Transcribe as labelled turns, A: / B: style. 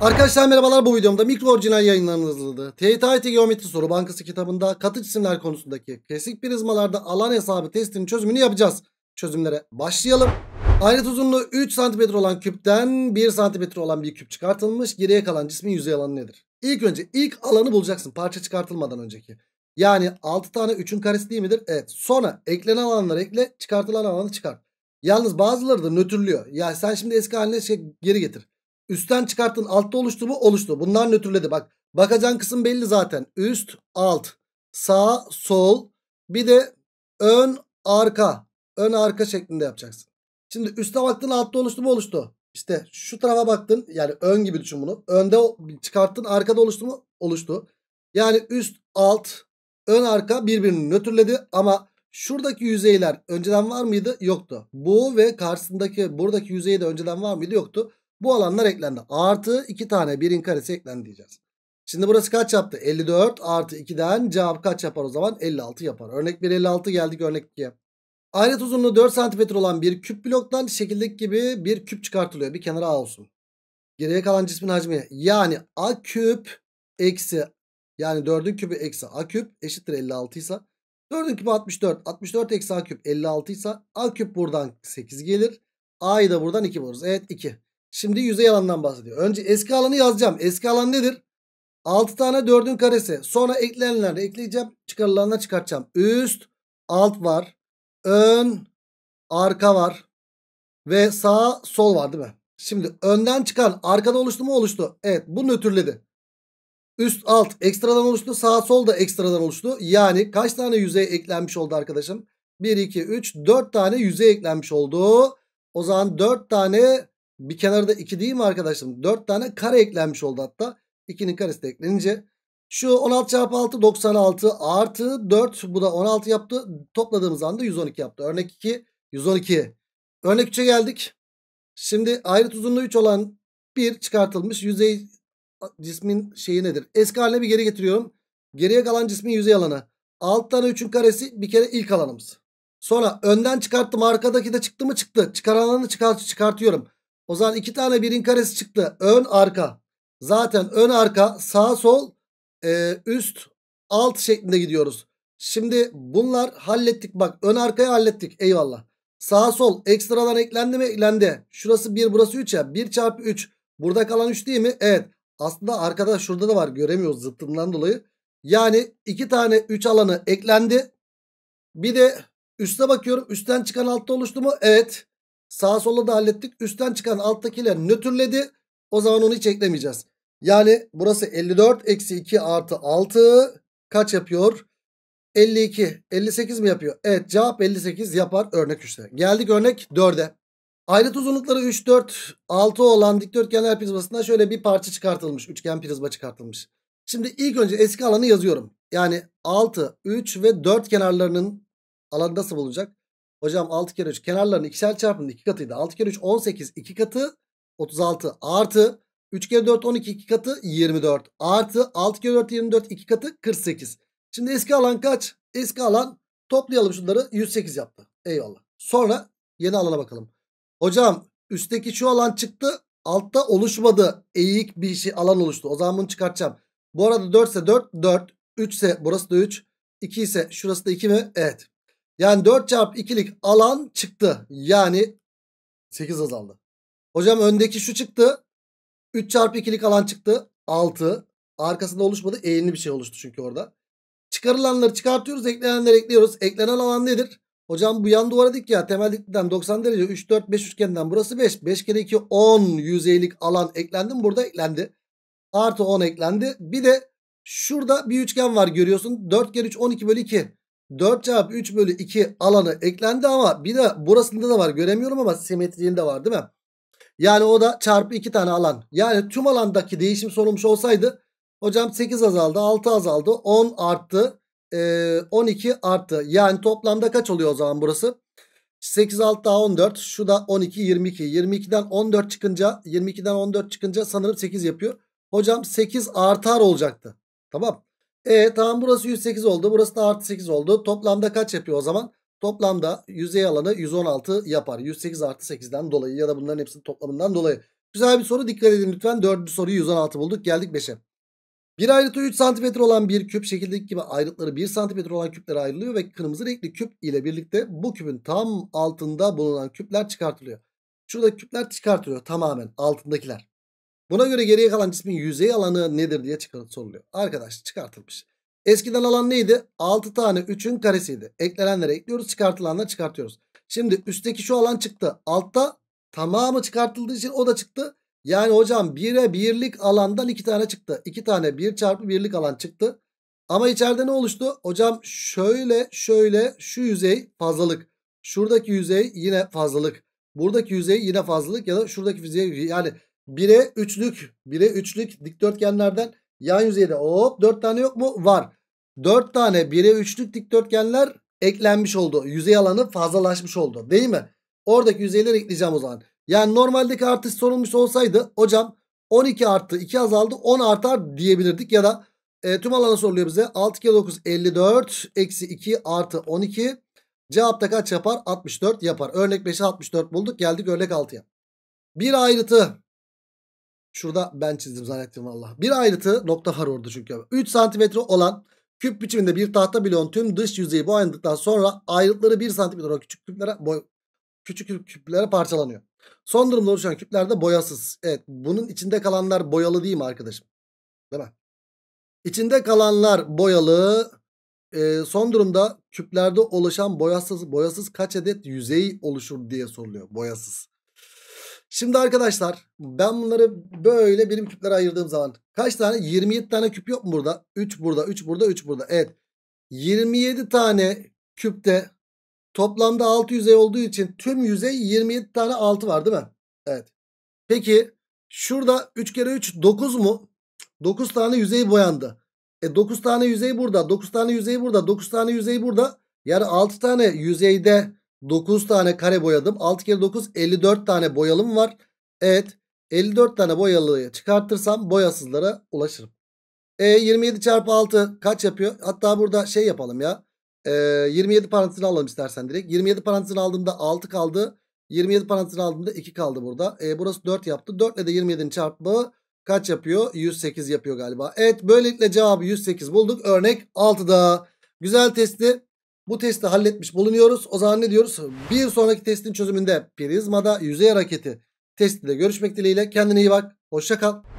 A: Arkadaşlar merhabalar bu videomda mikro orijinal yayınlarınızda TTIT Geometri Soru Bankası kitabında katı cisimler konusundaki kesik prizmalarda alan hesabı testinin çözümünü yapacağız. Çözümlere başlayalım. Ayrıt uzunluğu 3 cm olan küpten 1 cm olan bir küp çıkartılmış. Geriye kalan cismin yüzey alanı nedir? İlk önce ilk alanı bulacaksın parça çıkartılmadan önceki. Yani 6 tane 3'ün karesi değil midir? Evet. Sonra eklenen alanları ekle çıkartılan alanı çıkart. Yalnız bazıları da nötrlüyor. Ya sen şimdi eski haline şey, geri getir. Üstten çıkarttın altta oluştu mu? Oluştu. Bunlar nötrledi bak. Bakacağın kısım belli zaten. Üst, alt, sağ, sol. Bir de ön, arka. Ön, arka şeklinde yapacaksın. Şimdi üste baktın altta oluştu mu? Oluştu. İşte şu tarafa baktın. Yani ön gibi düşün bunu. Önde çıkarttın arkada oluştu mu? Oluştu. Yani üst, alt, ön, arka birbirini nötrledi. Ama şuradaki yüzeyler önceden var mıydı? Yoktu. Bu ve karşısındaki buradaki yüzeyi de önceden var mıydı? Yoktu. Bu alanlar eklendi. Artı 2 tane 1'in karesi eklendi diyeceğiz. Şimdi burası kaç yaptı? 54 artı 2'den cevap kaç yapar o zaman? 56 yapar. Örnek 1 56 geldik örnek 2'ye. Alet uzunluğu 4 cm olan bir küp bloktan şekildeki gibi bir küp çıkartılıyor. Bir kenara A olsun. Geriye kalan cismin hacmi yani A küp eksi yani 4'ün küpü eksi A küp eşittir 56 ise 4'ün küpü 64. 64 eksi A küp 56 ise A küp buradan 8 gelir. A'yı da buradan 2 buluruz. Evet 2. Şimdi yüzey alandan bahsediyor. Önce eski alanı yazacağım. Eski alan nedir? 6 tane 4'ün karesi. Sonra eklenenlerle ekleyeceğim. Çıkarılanla çıkartacağım. Üst, alt var. Ön, arka var. Ve sağ, sol var değil mi? Şimdi önden çıkan arkada oluştu mu oluştu. Evet bu nötrledi. Üst alt ekstradan oluştu. Sağ sol da ekstradan oluştu. Yani kaç tane yüzey eklenmiş oldu arkadaşım? 1, 2, 3, 4 tane yüzey eklenmiş oldu. O zaman 4 tane bir kenarda 2 değil mi arkadaşlarım? 4 tane kare eklenmiş oldu hatta. 2'nin karesi de eklenince. Şu 16 çarpı 6 96 artı 4 bu da 16 yaptı. Topladığımız anda 112 yaptı. Örnek 2 112. Örnek 3'e geldik. Şimdi ayrıt uzunluğu 3 olan bir çıkartılmış yüzey cismin şeyi nedir? Eski haline bir geri getiriyorum. Geriye kalan cismin yüzey alanı. 6 tane 3'ün karesi bir kere ilk alanımız. Sonra önden çıkarttım arkadaki de çıktı mı çıktı. Çıkaranlarını çıkart çıkartıyorum. O zaman iki tane birin karesi çıktı. Ön arka. Zaten ön arka sağ sol e, üst alt şeklinde gidiyoruz. Şimdi bunlar hallettik. Bak ön arkayı hallettik. Eyvallah. Sağ sol ekstradan eklendi mi? Eklendi. Şurası 1 burası 3 ya. 1 çarpı 3. Burada kalan 3 değil mi? Evet. Aslında arkada şurada da var. Göremiyoruz zıttından dolayı. Yani 2 tane 3 alanı eklendi. Bir de üste bakıyorum. Üstten çıkan altta oluştu mu? Evet. Sağa sola da hallettik. Üstten çıkan alttakiler nötrledi. O zaman onu hiç eklemeyeceğiz. Yani burası 54 eksi 2 artı 6 kaç yapıyor? 52. 58 mi yapıyor? Evet cevap 58 yapar örnek 3'te. Geldik örnek 4'e. Ayrıt uzunlukları 3, 4, 6 olan dikdörtgenler prizmasından şöyle bir parça çıkartılmış. Üçgen prizma çıkartılmış. Şimdi ilk önce eski alanı yazıyorum. Yani 6, 3 ve 4 kenarlarının alanı nasıl bulunacak? Hocam 6 kere 3 kenarların ikişer çarpımının 2 katıydı. 6 kere 3 18 2 katı 36 artı 3 kere 4 12 2 katı 24 artı 6 kere 4 24 2 katı 48. Şimdi eski alan kaç? Eski alan toplayalım şunları 108 yaptı. Eyvallah. Sonra yeni alana bakalım. Hocam üstteki şu alan çıktı. Altta oluşmadı. Eğik bir şey alan oluştu. O zaman bunu çıkartacağım. Bu arada 4 ise 4 4. 3 ise burası da 3. 2 ise şurası da 2 mi? Evet. Yani 4 çarpı 2'lik alan çıktı. Yani 8 azaldı. Hocam öndeki şu çıktı. 3 çarpı 2'lik alan çıktı. 6. Arkasında oluşmadı. Eğimli bir şey oluştu çünkü orada. Çıkarılanları çıkartıyoruz. Eklenenleri ekliyoruz. Eklenen alan nedir? Hocam bu yan duvara dik ya. Temel dikten 90 derece. 3, 4, 5 üçgenden. Burası 5. 5 kere 2 10 yüzeylik alan eklendi mi? Burada eklendi. Artı 10 eklendi. Bir de şurada bir üçgen var görüyorsun. 4 kere 3 12 bölü 2. 4 çarpı 3 bölü 2 alanı eklendi ama bir de burasında da var göremiyorum ama simetriğinde var değil mi? Yani o da çarpı 2 tane alan. Yani tüm alandaki değişim sorulmuş olsaydı hocam 8 azaldı 6 azaldı 10 arttı 12 arttı. Yani toplamda kaç oluyor o zaman burası? 8 6 daha 14 şu da 12 22 22'den 14 çıkınca 22'den 14 çıkınca sanırım 8 yapıyor. Hocam 8 artar olacaktı. Tamam. E tamam burası 108 oldu. Burası da artı 8 oldu. Toplamda kaç yapıyor o zaman? Toplamda yüzey alanı 116 yapar. 108 artı 8'den dolayı ya da bunların hepsinin toplamından dolayı. Güzel bir soru. Dikkat edin lütfen. Dördüncü soruyu 116 bulduk. Geldik 5'e. Bir ayrıtı 3 cm olan bir küp şekildeki gibi ayrıtları 1 cm olan küplere ayrılıyor ve kırmızı renkli küp ile birlikte bu küpün tam altında bulunan küpler çıkartılıyor. Şurada küpler çıkartılıyor tamamen altındakiler. Buna göre geriye kalan cismin yüzey alanı nedir diye soruluyor. Arkadaş çıkartılmış. Eskiden alan neydi? 6 tane 3'ün karesiydi. Eklenenleri ekliyoruz çıkartılanları çıkartıyoruz. Şimdi üstteki şu alan çıktı. Altta tamamı çıkartıldığı için o da çıktı. Yani hocam 1'e birlik alandan 2 tane çıktı. 2 tane 1 çarpı birlik alan çıktı. Ama içeride ne oluştu? Hocam şöyle şöyle şu yüzey fazlalık. Şuradaki yüzey yine fazlalık. Buradaki yüzey yine fazlalık ya da şuradaki yüzey yani 1'e üçlük 1'e üçlük dikdörtgenlerden yan yüzeyde hop 4 tane yok mu? Var. 4 tane 1'e üçlük dikdörtgenler eklenmiş oldu. Yüzey alanı fazlalaşmış oldu. Değil mi? Oradaki yüzeyleri ekleyeceğim o zaman. Yani normaldeki artış sorulmuş olsaydı hocam 12 arttı 2 azaldı 10 artar diyebilirdik ya da e, tüm alanı soruluyor bize 6 kere 9 54 eksi 2 artı 12 cevapta kaç yapar 64 yapar örnek 5'e 64 bulduk geldik örnek 6'ya bir ayrıtı Şurada ben çizdim zannettim valla. Bir ayrıtı nokta var orada çünkü. 3 santimetre olan küp biçiminde bir tahta bloğun tüm dış yüzeyi boyandıktan sonra ayrıtları 1 santimetre olan küçük küplere boy küçük küp küplere parçalanıyor. Son durumda oluşan küpler de boyasız. Evet bunun içinde kalanlar boyalı değil mi arkadaşım? Değil mi? İçinde kalanlar boyalı. E, son durumda küplerde oluşan boyasız boyasız kaç adet yüzey oluşur diye soruluyor. Boyasız. Şimdi arkadaşlar ben bunları böyle birim küplere ayırdığım zaman kaç tane? 27 tane küp yok mu burada? 3 burada, 3 burada, 3 burada. Evet. 27 tane küpte toplamda 6 yüzey olduğu için tüm yüzey 27 tane 6 var değil mi? Evet. Peki şurada 3 kere 3 9 mu? 9 tane yüzey boyandı. E 9 tane yüzey burada, 9 tane yüzey burada, 9 tane yüzey burada. Yani 6 tane yüzeyde 9 tane kare boyadım. 6 kere 9 54 tane boyalım var. Evet 54 tane boyalığı çıkartırsam boyasızlara ulaşırım. E 27 çarpı 6 kaç yapıyor? Hatta burada şey yapalım ya. E, 27 parantezini alalım istersen direkt. 27 parantezini aldığımda 6 kaldı. 27 parantezini aldığımda 2 kaldı burada. E, burası 4 yaptı. 4 ile de 27'nin çarpı kaç yapıyor? 108 yapıyor galiba. Evet böylelikle cevabı 108 bulduk. Örnek 6'da. Güzel testi. Bu testi halletmiş bulunuyoruz. O zaman ne diyoruz? Bir sonraki testin çözümünde prizmada yüzey hareketi testinde görüşmek dileğiyle. Kendine iyi bak. Hoşça kal.